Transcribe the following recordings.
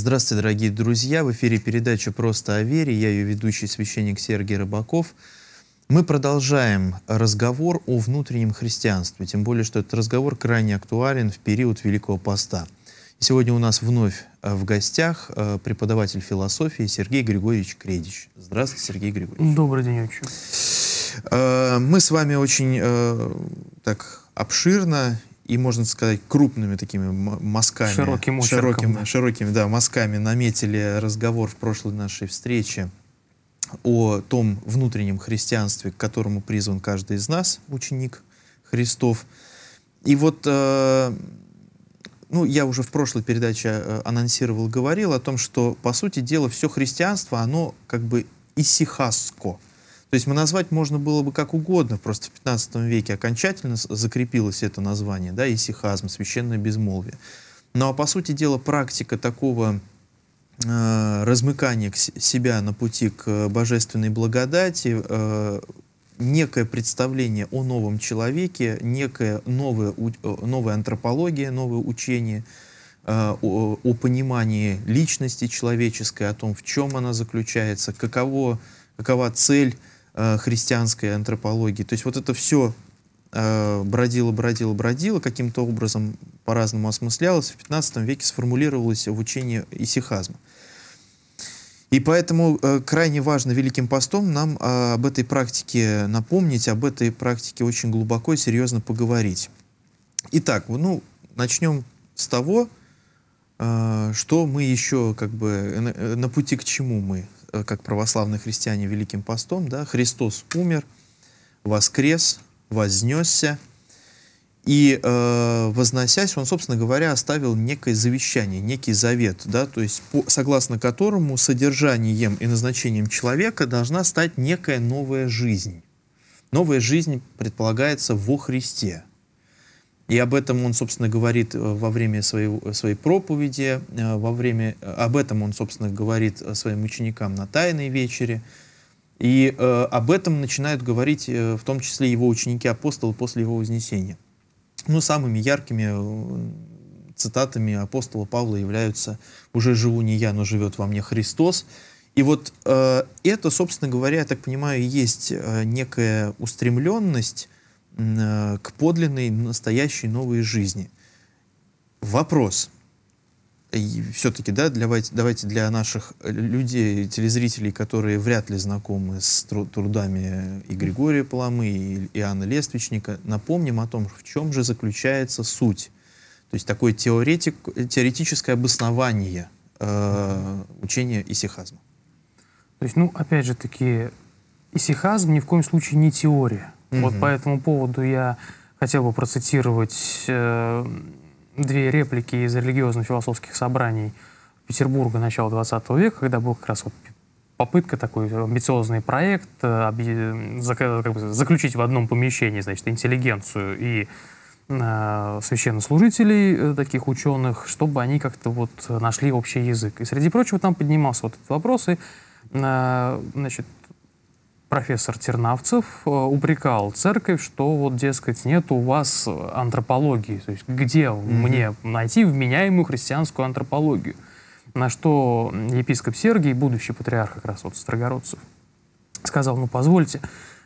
Здравствуйте, дорогие друзья! В эфире передача «Просто о вере». Я ее ведущий священник Сергей Рыбаков. Мы продолжаем разговор о внутреннем христианстве, тем более, что этот разговор крайне актуален в период Великого Поста. Сегодня у нас вновь э, в гостях э, преподаватель философии Сергей Григорьевич Кредич. Здравствуйте, Сергей Григорьевич. Добрый день, отче. Э, мы с вами очень так обширно и, можно сказать, крупными такими мазками, широким, очерком, широким, да. широкими да, мазками наметили разговор в прошлой нашей встрече о том внутреннем христианстве, к которому призван каждый из нас, ученик Христов. И вот, э, ну, я уже в прошлой передаче э, анонсировал, говорил о том, что, по сути дела, все христианство, оно как бы исихаско – то есть назвать можно было бы как угодно, просто в 15 веке окончательно закрепилось это название, да, исихазм, священное безмолвие. Но ну, а по сути дела практика такого э, размыкания к себя на пути к э, божественной благодати, э, некое представление о новом человеке, некая новая, э, новая антропология, новое учение э, о, о понимании личности человеческой, о том, в чем она заключается, каково, какова цель Э, христианской антропологии. То есть вот это все э, бродило, бродило, бродило, каким-то образом по-разному осмыслялось, в 15 веке сформулировалось в учении исихазма. И поэтому э, крайне важно Великим постом нам э, об этой практике напомнить, об этой практике очень глубоко и серьезно поговорить. Итак, ну, начнем с того, э, что мы еще, как бы, э, на, на пути к чему мы Э, как православные христиане, Великим постом, да, Христос умер, воскрес, вознесся, и э, возносясь, он, собственно говоря, оставил некое завещание, некий завет, да, то есть по, согласно которому содержанием и назначением человека должна стать некая новая жизнь. Новая жизнь предполагается во Христе – и об этом он, собственно, говорит э, во время своей, э, своей проповеди, э, во время, об этом он, собственно, говорит своим ученикам на Тайной вечере. И э, об этом начинают говорить э, в том числе его ученики-апостолы после его вознесения. Ну, самыми яркими цитатами апостола Павла являются «Уже живу не я, но живет во мне Христос». И вот э, это, собственно говоря, я так понимаю, и есть э, некая устремленность Э, к подлинной, настоящей новой жизни. Вопрос. Все-таки, да, для, давайте для наших э, людей, телезрителей, которые вряд ли знакомы с трудами и Григория Паламы, и Иоанна Лествичника, напомним о том, в чем же заключается суть. То есть такое теоретик, теоретическое обоснование э, учения исихазма. То есть, ну, опять же таки, исихазм ни в коем случае не теория. Угу. Вот по этому поводу я хотел бы процитировать э, две реплики из религиозно-философских собраний Петербурга начала 20 века, когда был как раз вот попытка такой амбициозный проект э, как бы заключить в одном помещении, значит, интеллигенцию и э, священнослужителей, э, таких ученых, чтобы они как-то вот нашли общий язык. И среди прочего там поднимался вот этот вопрос, и э, значит, профессор Тернавцев э, упрекал церковь, что вот, дескать, нет у вас э, антропологии. То есть где mm-hmm. мне найти вменяемую христианскую антропологию? На что епископ Сергий, будущий патриарх как раз вот Строгородцев, сказал, ну позвольте,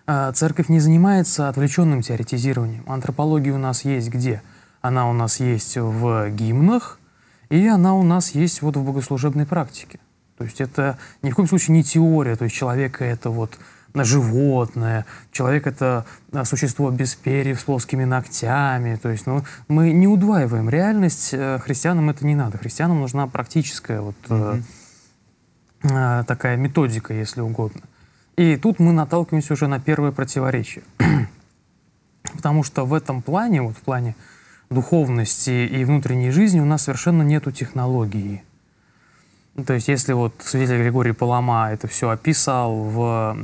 э, церковь не занимается отвлеченным теоретизированием. Антропология у нас есть где? Она у нас есть в гимнах, и она у нас есть вот в богослужебной практике. То есть это ни в коем случае не теория, то есть человека это вот на животное, человек — это а, существо без перьев, с плоскими ногтями. То есть ну, мы не удваиваем реальность, э, христианам это не надо. Христианам нужна практическая вот mm-hmm. э, а, такая методика, если угодно. И тут мы наталкиваемся уже на первое противоречие. Потому что в этом плане, вот в плане духовности и внутренней жизни у нас совершенно нету технологии. Ну, то есть, если вот свидетель Григорий Палама это все описал в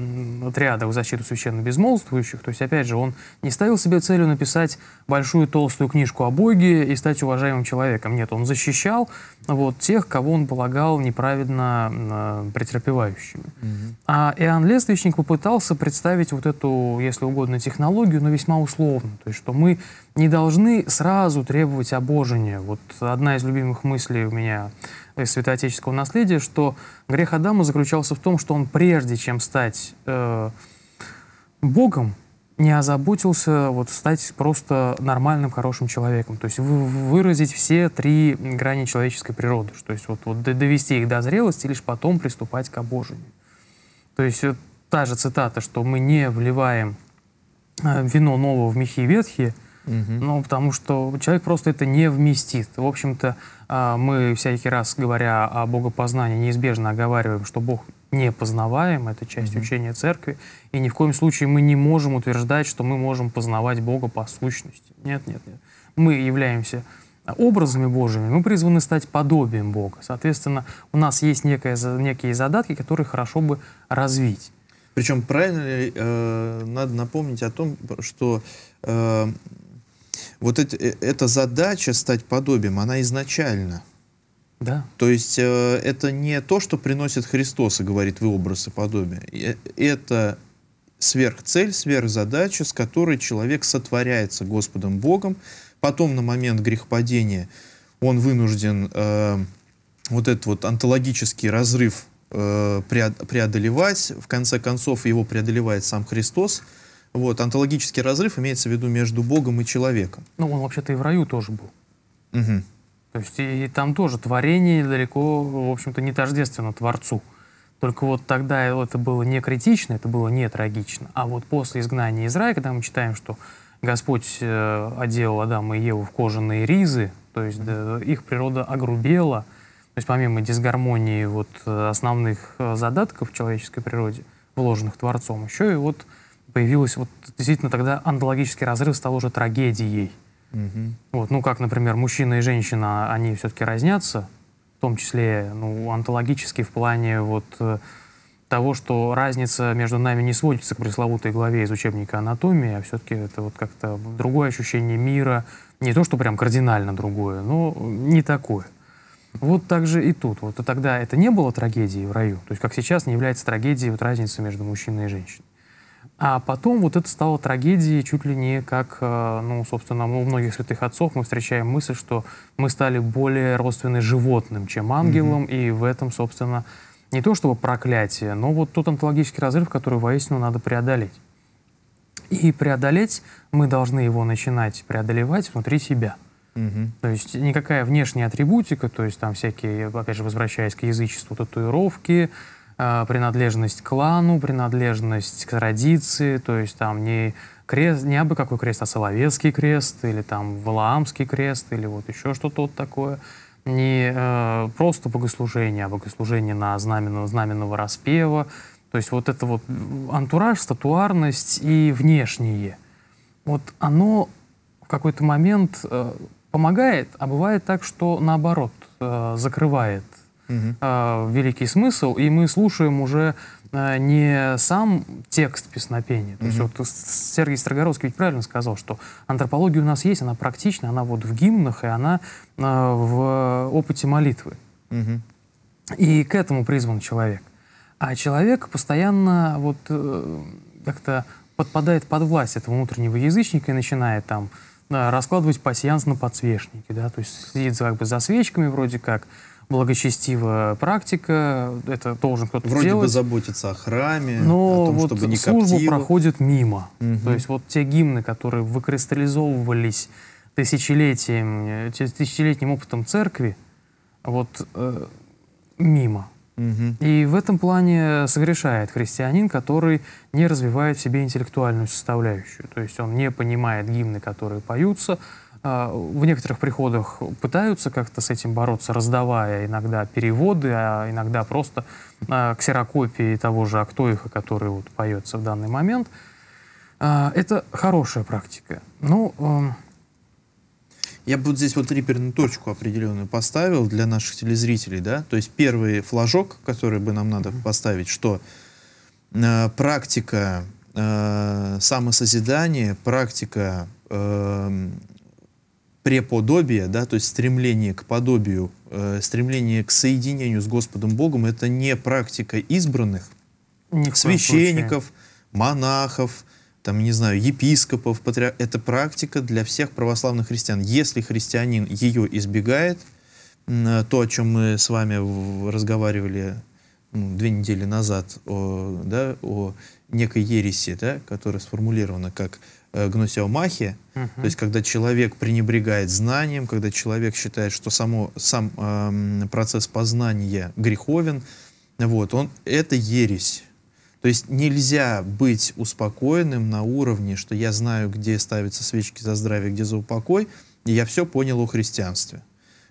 отрядах в защиту священно безмолвствующих, то есть, опять же, он не ставил себе целью написать большую толстую книжку о Боге и стать уважаемым человеком. Нет, он защищал вот, тех, кого он полагал неправедно э, претерпевающими. Mm -hmm. А Иоанн Лествичник попытался представить вот эту, если угодно, технологию, но весьма условно. То есть, что мы не должны сразу требовать обожения. Вот одна из любимых мыслей у меня из э, святоотеческого наследия, что грех Адама заключался в том, что он прежде чем стать э, Богом, не озаботился вот стать просто нормальным, хорошим человеком. То есть выразить все три грани человеческой природы. То есть вот, вот довести их до зрелости, лишь потом приступать к обожению. То есть э, та же цитата, что мы не вливаем э, вино нового в мехи ветхие – Угу. Ну, потому что человек просто это не вместит. В общем-то, а, мы всякий раз, говоря о богопознании, неизбежно оговариваем, что Бог не познаваем. это часть угу. учения церкви, и ни в коем случае мы не можем утверждать, что мы можем познавать Бога по сущности. Нет, нет, нет. Мы являемся образами Божьими, мы призваны стать подобием Бога. Соответственно, у нас есть некое, некие задатки, которые хорошо бы развить. Причем правильно э, надо напомнить о том, что э, вот эти, э, эта задача стать подобием, она изначально. Да. То есть э, это не то, что приносит Христос и говорит «вы образ и подобие». Э, это сверхцель, сверхзадача, с которой человек сотворяется Господом Богом. Потом на момент грехопадения он вынужден э, вот этот вот онтологический разрыв э, преодолевать. В конце концов его преодолевает сам Христос – вот, антологический разрыв имеется в виду между Богом и человеком. Ну, он вообще-то и в раю тоже был. Угу. То есть и, и там тоже творение далеко, в общем-то, не тождественно Творцу. Только вот тогда это было не критично, это было не трагично. А вот после изгнания из рая, когда мы читаем, что Господь э, одел Адама и Еву в кожаные ризы, то есть да, их природа огрубела, то есть помимо дисгармонии вот э, основных э, задатков в человеческой природе, вложенных Творцом, еще и вот появилась вот действительно тогда антологический разрыв стал уже трагедией. Угу. Вот, ну, как, например, мужчина и женщина, они все-таки разнятся, в том числе ну, антологически в плане вот э, того, что разница между нами не сводится к пресловутой главе из учебника анатомии, а все-таки это вот как-то другое ощущение мира, не то, что прям кардинально другое, но не такое. Вот так же и тут. Вот и тогда это не было трагедией в раю, то есть как сейчас не является трагедией вот разница между мужчиной и женщиной. А потом вот это стало трагедией чуть ли не как, э, ну, собственно, у многих святых отцов мы встречаем мысль, что мы стали более родственны животным, чем ангелам, mm-hmm. и в этом, собственно, не то чтобы проклятие, но вот тот онтологический разрыв, который воистину надо преодолеть. И преодолеть мы должны его начинать преодолевать внутри себя. Угу. То есть никакая внешняя атрибутика, то есть там всякие, опять же, возвращаясь к язычеству, татуировки, а, принадлежность к клану, принадлежность к традиции, то есть там не крест, не абы какой крест, а Соловецкий крест, или там Валаамский крест, или вот еще что-то вот такое. Не э, просто богослужение, а богослужение на знаменного, знаменного распева. То есть вот это вот антураж, статуарность и внешнее. Вот оно в какой-то момент э, помогает, а бывает так, что наоборот э, закрывает угу. э, великий смысл, и мы слушаем уже э, не сам текст песнопения. То угу. есть вот Сергей Строгоровский ведь правильно сказал, что антропология у нас есть, она практична, она вот в гимнах, и она э, в опыте молитвы. Угу. И к этому призван человек. А человек постоянно вот э, как-то подпадает под власть этого внутреннего язычника и начинает там раскладывать пассианс на подсвечнике, да, то есть сидит как бы за свечками вроде как, благочестивая практика, это должен кто-то Вроде делать. бы заботиться о храме, но о том, вот чтобы не службу коптило. проходит мимо. Угу. То есть вот те гимны, которые выкристаллизовывались тысячелетием, э, тысячелетним опытом церкви, вот э, мимо. И в этом плане согрешает христианин, который не развивает в себе интеллектуальную составляющую. То есть он не понимает гимны, которые поются, а, в некоторых приходах пытаются как-то с этим бороться, раздавая иногда переводы, а иногда просто а, ксерокопии того же актоиха, который вот поется в данный момент. А, это хорошая практика. Ну, эм, я бы вот здесь вот реперную точку определенную поставил для наших телезрителей, да, то есть первый флажок, который бы нам надо поставить, что э, практика э, самосозидания, практика эм, преподобие, да, то есть стремление к подобию, э, стремление к соединению с Господом Богом, это не практика избранных Ни священников, случае. монахов, там, не знаю, епископов, патриар... это практика для всех православных христиан. Если христианин ее избегает, э, то, о чем мы с вами разговаривали ну, две недели назад, о, да, о некой ереси, да, которая сформулирована как Э, гносиомахи, угу. то есть когда человек пренебрегает знанием, когда человек считает, что само, сам э, процесс познания греховен, вот, он, это ересь. То есть нельзя быть успокоенным на уровне, что я знаю, где ставятся свечки за здравие, где за упокой, и я все понял о христианстве.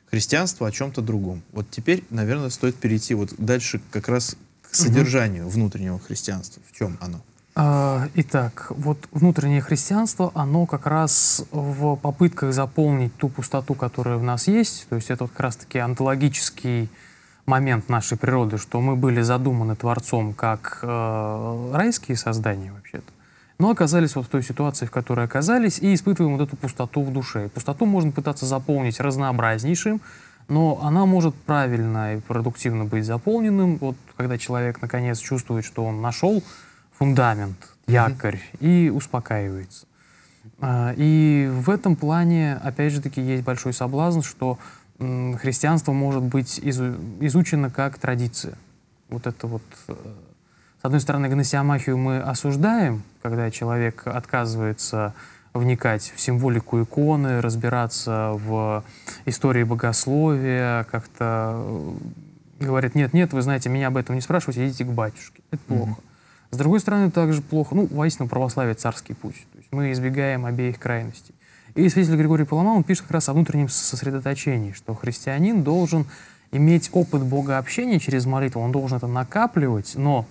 Христианство о чем-то другом. Вот теперь, наверное, стоит перейти вот дальше как раз к содержанию угу. внутреннего христианства. В чем оно? А, итак, вот внутреннее христианство, оно как раз в попытках заполнить ту пустоту, которая в нас есть, то есть это вот как раз-таки онтологический момент нашей природы, что мы были задуманы Творцом как э, райские создания вообще-то, но оказались вот в той ситуации, в которой оказались, и испытываем вот эту пустоту в душе. пустоту можно пытаться заполнить разнообразнейшим, но она может правильно и продуктивно быть заполненным. Вот когда человек наконец чувствует, что он нашел фундамент, якорь mm-hmm. и успокаивается. А, и в этом плане, опять же таки, есть большой соблазн, что христианство может быть изучено как традиция. Вот это вот... Э, с одной стороны, гносиомахию мы осуждаем, когда человек отказывается вникать в символику иконы, разбираться в истории богословия, как-то э, говорит, нет, нет, вы знаете, меня об этом не спрашивайте, идите к батюшке. Это плохо. С другой стороны, также плохо, ну, воистину православие царский путь. То есть мы избегаем обеих крайностей. И свидетель Григорий Палама, он пишет как раз о внутреннем сосредоточении, что христианин должен иметь опыт богообщения через молитву, он должен это накапливать, но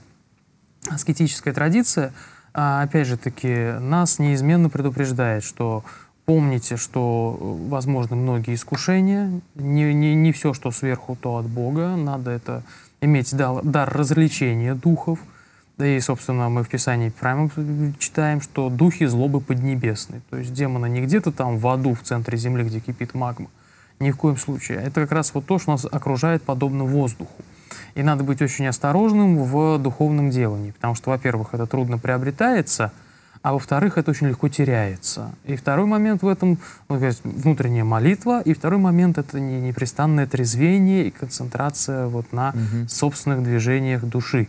аскетическая традиция, а, опять же таки, нас неизменно предупреждает, что помните, что э, возможны многие искушения, не, не, не все, что сверху, то от Бога, надо это иметь дар, дар развлечения духов – да и, собственно, мы в Писании прямо читаем, что духи злобы поднебесные, То есть демоны не где-то там в аду, в центре земли, где кипит магма. Ни в коем случае. А это как раз вот то, что нас окружает подобно воздуху. И надо быть очень осторожным в духовном делании, потому что, во-первых, это трудно приобретается, а во-вторых, это очень легко теряется. И второй момент в этом, ну, есть внутренняя молитва, и второй момент — это непрестанное трезвение и концентрация вот на угу. собственных движениях души.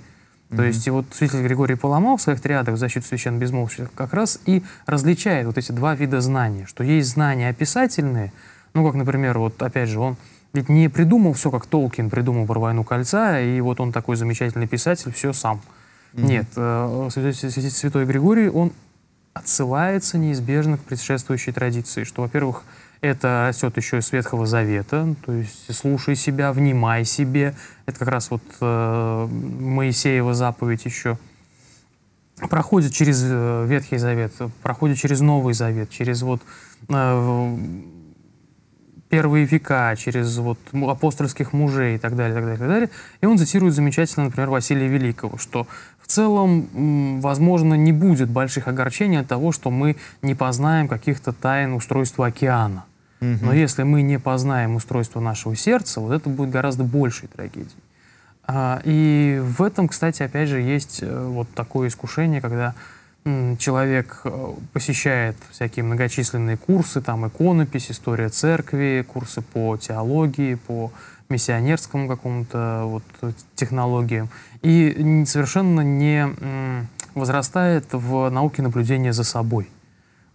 Mm-hmm. То есть и вот святитель Григорий Поломов в своих триадах в защиту священ безмолвия как раз и различает вот эти два вида знания, что есть знания описательные, ну как, например, вот опять же он ведь не придумал все, как Толкин придумал про «Войну кольца», и вот он такой замечательный писатель, все сам. Mm-hmm. Нет, э, святитель святой Григорий, он отсылается неизбежно к предшествующей традиции, что, во-первых, это растет еще из Ветхого Завета, то есть слушай себя, внимай себе. Это как раз вот э, Моисеева заповедь еще проходит через э, Ветхий Завет, проходит через Новый Завет, через вот э, первые века, через вот апостольских мужей и так далее, так далее, так далее. И он цитирует замечательно, например, Василия Великого, что в целом, возможно, не будет больших огорчений от того, что мы не познаем каких-то тайн устройства океана. Угу. Но если мы не познаем устройство нашего сердца, вот это будет гораздо большей трагедией. А, и в этом, кстати, опять же, есть э, вот такое искушение, когда человек э, посещает всякие многочисленные курсы, там иконопись, история церкви, курсы по теологии, по миссионерскому какому-то вот технологиям, и совершенно не возрастает в науке наблюдения за собой.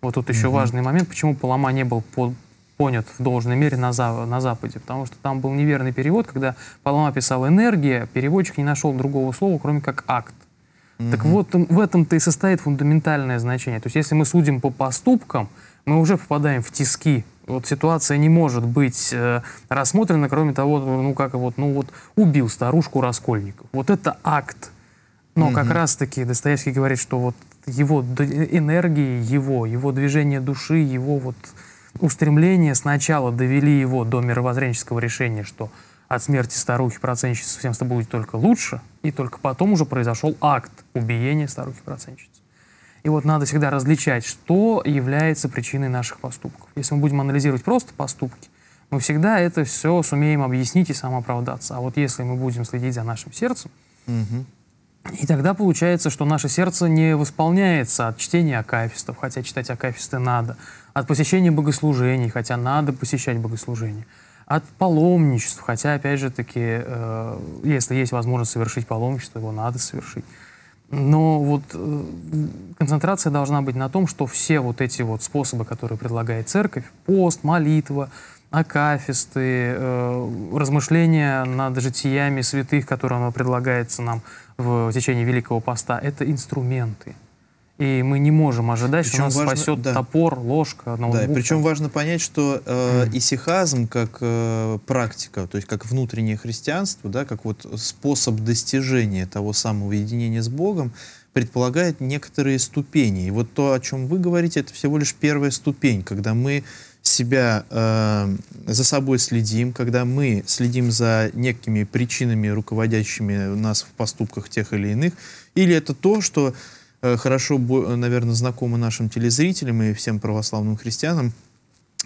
Вот тут еще mm-hmm. важный момент, почему Палама не был под, понят в должной мере на, за, на Западе, потому что там был неверный перевод, когда Палома писал «энергия», переводчик не нашел другого слова, кроме как «акт». Угу. Так вот, в этом-то и состоит фундаментальное значение. То есть если мы судим по поступкам, мы уже попадаем в тиски. Вот ситуация не может быть э, рассмотрена, кроме того, ну как вот, ну вот убил старушку Раскольников. Вот это акт. Но угу. как раз-таки Достоевский говорит, что вот его энергии, его, его движение души, его вот устремления сначала довели его до мировоззренческого решения, что от смерти старухи-проценщицы всем что будет только лучше, и только потом уже произошел акт убиения старухи-проценщицы. И вот надо всегда различать, что является причиной наших поступков. Если мы будем анализировать просто поступки, мы всегда это все сумеем объяснить и самооправдаться. А вот если мы будем следить за нашим сердцем, угу. И тогда получается, что наше сердце не восполняется от чтения акафистов, хотя читать акафисты надо, от посещения богослужений, хотя надо посещать богослужения, от паломничеств, хотя, опять же таки, э, если есть возможность совершить паломничество, его надо совершить. Но вот э, концентрация должна быть на том, что все вот эти вот способы, которые предлагает церковь, пост, молитва, акафисты, э, размышления над житиями святых, которые она предлагается нам в течение Великого Поста, это инструменты. И мы не можем ожидать, причем что нас важно, спасет да. топор, ложка, ноутбук. Да, причем важно понять, что э, mm. исихазм как э, практика, то есть как внутреннее христианство, да, как вот способ достижения того самого единения с Богом, предполагает некоторые ступени. И вот то, о чем вы говорите, это всего лишь первая ступень, когда мы себя э, за собой следим, когда мы следим за некими причинами, руководящими нас в поступках тех или иных, или это то, что Э, хорошо, э, наверное, знакома нашим телезрителям и всем православным христианам,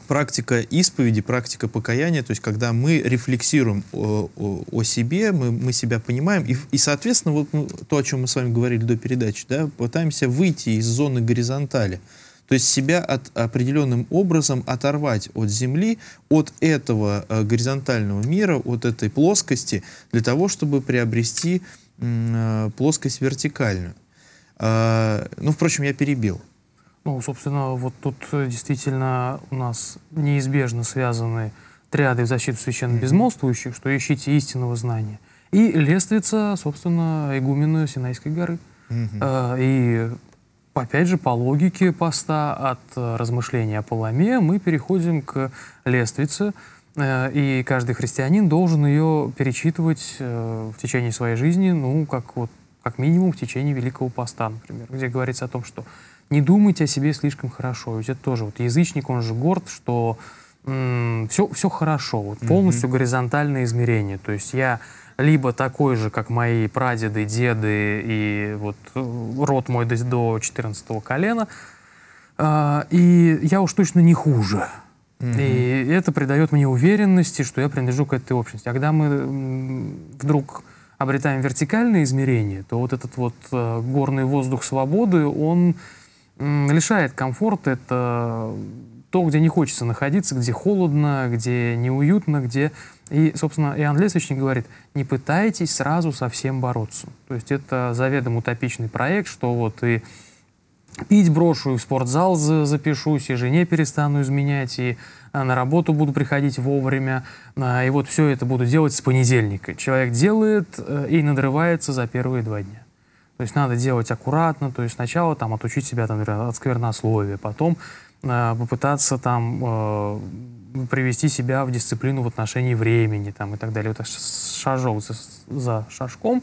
практика исповеди, практика покаяния, то есть когда мы рефлексируем о, о, себе, мы, мы себя понимаем, и, и соответственно, вот мы, ну, то, о чем мы с вами говорили до передачи, да, пытаемся выйти из зоны горизонтали, то есть себя от, определенным образом оторвать от земли, от этого э, горизонтального мира, от этой плоскости, для того, чтобы приобрести э, плоскость вертикальную. А, ну, впрочем, я перебил. Ну, собственно, вот тут э, действительно у нас неизбежно связаны триады в защиту священно безмолвствующих, что ищите истинного знания. И лествица, собственно, игумена Синайской горы. Mm-hmm. И опять же, по логике поста от э, размышления о Паламе мы переходим к лествице, э, и каждый христианин должен ее перечитывать в течение своей жизни, ну, как вот как минимум в течение Великого Поста, например, где говорится о том, что не думайте о себе слишком хорошо. Ведь это тоже вот язычник, он же горд, что все, все хорошо, вот полностью mm-hmm. горизонтальное измерение. То есть я либо такой же, как мои прадеды, деды и вот э, род мой до 14 колена, э, и я уж точно не хуже. Mm-hmm. И это придает мне уверенности, что я принадлежу к этой общности. А когда мы вдруг обретаем вертикальные измерения, то вот этот вот э, горный воздух свободы, он лишает комфорта. Это то, где не хочется находиться, где холодно, где неуютно, где... И, собственно, Иоанн Лесовичник говорит, не пытайтесь сразу со всем бороться. То есть это заведомо утопичный проект, что вот и пить брошу, и в спортзал запишусь, и жене перестану изменять, и Э, на работу буду приходить вовремя. Э, и вот все это буду делать с понедельника. Человек делает э, и надрывается за первые два дня. То есть надо делать аккуратно, то есть сначала там отучить себя, там, например, от сквернословия, потом попытаться там привести себя в дисциплину в отношении времени там, и так далее. это шажок за, за шажком.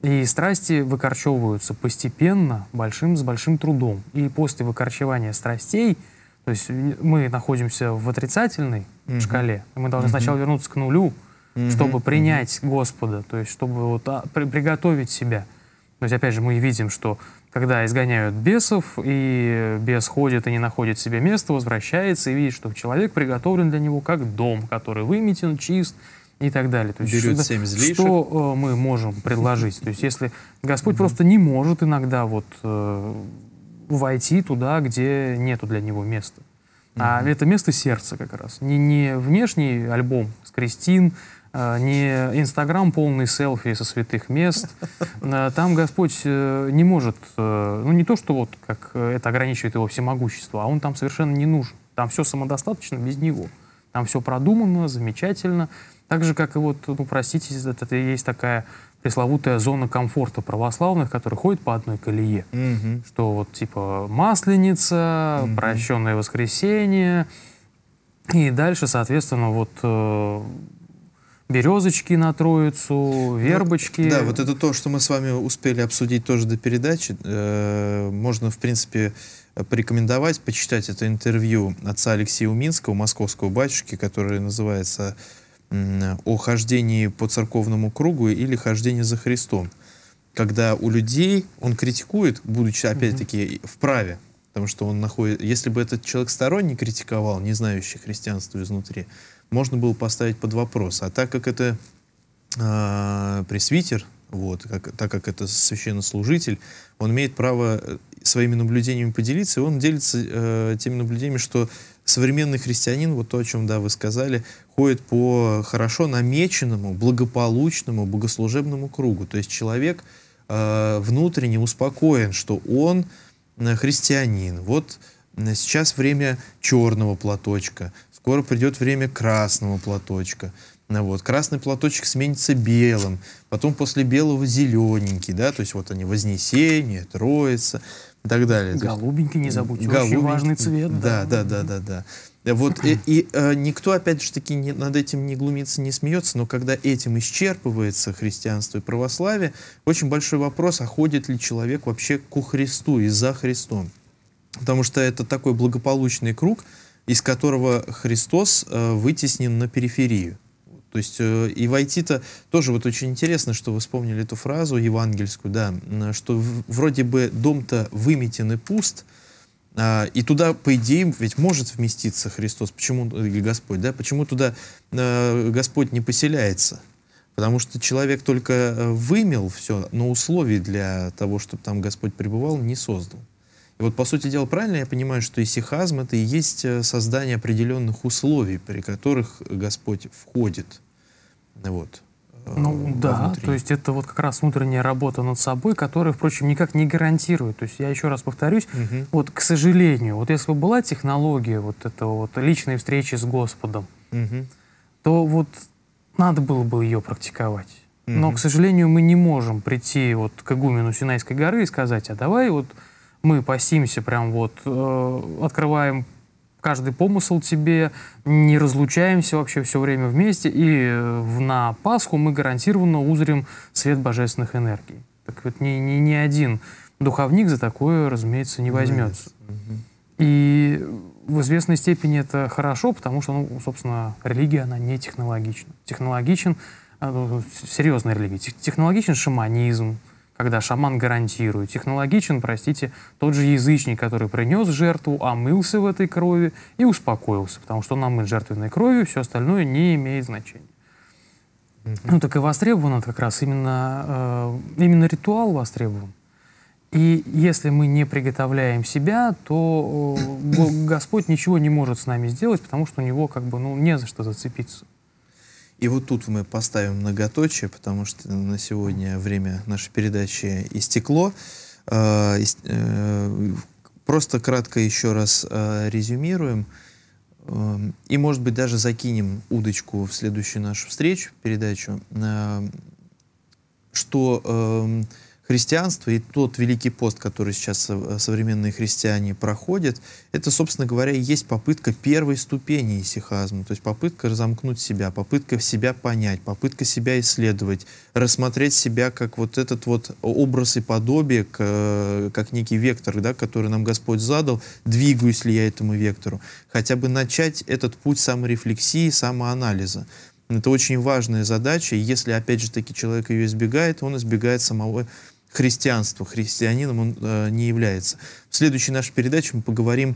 И страсти выкорчевываются постепенно, большим, с большим трудом. И после выкорчевания страстей – то есть мы находимся в отрицательной mm шкале, мы должны mm сначала вернуться к нулю, mm чтобы принять mm Господа, то есть чтобы вот а, при, приготовить себя. То есть опять же мы видим, что когда изгоняют бесов, и бес ходит и не находит себе места, возвращается и видит, что человек приготовлен для него как дом, который выметен, чист и так далее. То есть, Берет что, семь злейших. Что э, мы можем предложить? То есть если Господь mm просто не может иногда вот... Э, войти туда, где нету для него места. Mm-hmm. А это место сердца как раз. Не, не внешний альбом с Кристин, а, не Инстаграм полный селфи со святых мест. А, там Господь э, не может, э, ну не то, что вот как это ограничивает его всемогущество, а он там совершенно не нужен. Там все самодостаточно без него. Там все продумано, замечательно. Так же, как и вот, ну, простите, это есть такая пресловутая зона комфорта православных, которые ходят по одной колее. Mm -hmm. Что вот типа Масленица, Mm -hmm. прощенное воскресенье, и дальше, соответственно, вот э, березочки на Троицу, вербочки. Ну, да, вот это то, что мы с вами успели обсудить тоже до передачи. Э, можно, в принципе, порекомендовать почитать это интервью отца Алексея Уминского, московского батюшки, которое называется «О хождении по церковному кругу» или «Хождение за Христом». Когда у людей он критикует, будучи, опять-таки, в праве, потому что он находит... Если бы этот человек сторонний критиковал, не знающий христианство изнутри, можно было поставить под вопрос. А так как это э, пресвитер, вот, как, так как это священнослужитель, он имеет право э, своими наблюдениями поделиться, и он делится э, теми наблюдениями, что современный христианин, вот то, о чем, да, вы сказали, ходит по хорошо намеченному, благополучному, богослужебному кругу. То есть человек э, внутренне успокоен, что он э, христианин. Вот э, сейчас время черного платочка, Скоро придет время красного платочка. Ну вот. Красный платочек сменится белым, потом после белого зелененький, да, то есть вот они, Вознесение, Троица и так далее. Голубенький, не забудьте, Голубенький, очень важный цвет. Да, да, да, да, да. да. Вот, и, и э, никто, опять же таки, не, над этим не глумится, не смеется, но когда этим исчерпывается христианство и православие, очень большой вопрос, а ходит ли человек вообще к Христу и за Христом. Потому что это такой благополучный круг, из которого Христос э, вытеснен на периферию. То есть э, и войти-то тоже вот очень интересно, что вы вспомнили эту фразу евангельскую, да, что в, вроде бы дом-то выметен и пуст, а, и туда, по идее, ведь может вместиться Христос, почему э, или Господь, да, почему туда э, Господь не поселяется? Потому что человек только э, вымел все, но условий для того, чтобы там Господь пребывал, не создал. И вот, по сути дела, правильно я понимаю, что исихазм — это и есть э, создание определенных условий, при которых Господь входит. Вот. Э, ну внутренний. да, то есть это вот как раз внутренняя работа над собой, которая, впрочем, никак не гарантирует. То есть я еще раз повторюсь, угу. вот к сожалению, вот если бы была технология вот этого вот личной встречи с Господом, угу. то вот надо было бы ее практиковать. Угу. Но, к сожалению, мы не можем прийти вот к игумену Синайской горы и сказать, а давай вот мы пасимся прям вот, э, открываем каждый помысл тебе, не разлучаемся вообще все время вместе, и э, на Пасху мы гарантированно узрим свет божественных энергий. Так вот ни, ни, ни один духовник за такое, разумеется, не возьмется. И в известной степени это хорошо, потому что, ну, собственно, религия, она не технологична. Технологичен, э, ну, серьезная религия, технологичен шаманизм, когда шаман гарантирует. Технологичен, простите, тот же язычник, который принес жертву, омылся в этой крови и успокоился, потому что он омыт жертвенной кровью, все остальное не имеет значения. Ну так и востребован как раз именно, э, именно ритуал востребован. И если мы не приготовляем себя, то э, Господь ничего не может с нами сделать, потому что у него как бы ну, не за что зацепиться. И вот тут мы поставим многоточие, потому что на сегодня время нашей передачи истекло. Э, э, просто кратко еще раз э, резюмируем. Эм, и, может быть, даже закинем удочку в следующую нашу встречу, передачу, что эм, христианство и тот Великий пост, который сейчас э, современные христиане проходят, это, собственно говоря, и есть попытка первой ступени исихазма, то есть попытка разомкнуть себя, попытка себя понять, попытка себя исследовать, рассмотреть себя как вот этот вот образ и подобие, э, как некий вектор, да, который нам Господь задал, двигаюсь ли я этому вектору. Хотя бы начать этот путь саморефлексии, самоанализа. Это очень важная задача, и если, опять же таки, человек ее избегает, он избегает самого Христианство Христианином он э, не является. В следующей нашей передаче мы поговорим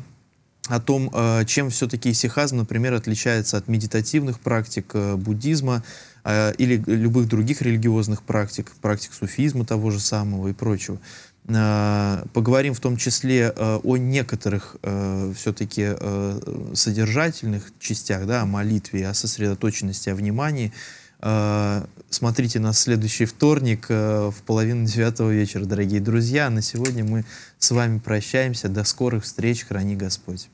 о том, э, чем все-таки сихазм, например, отличается от медитативных практик э, буддизма э, или любых других религиозных практик, практик суфизма того же самого и прочего. Э, поговорим в том числе э, о некоторых э, все-таки содержательных частях, да, о молитве, о сосредоточенности, о внимании – Э, смотрите нас следующий вторник э, в половину девятого вечера, дорогие друзья. А на сегодня мы с вами прощаемся. До скорых встреч. Храни Господь.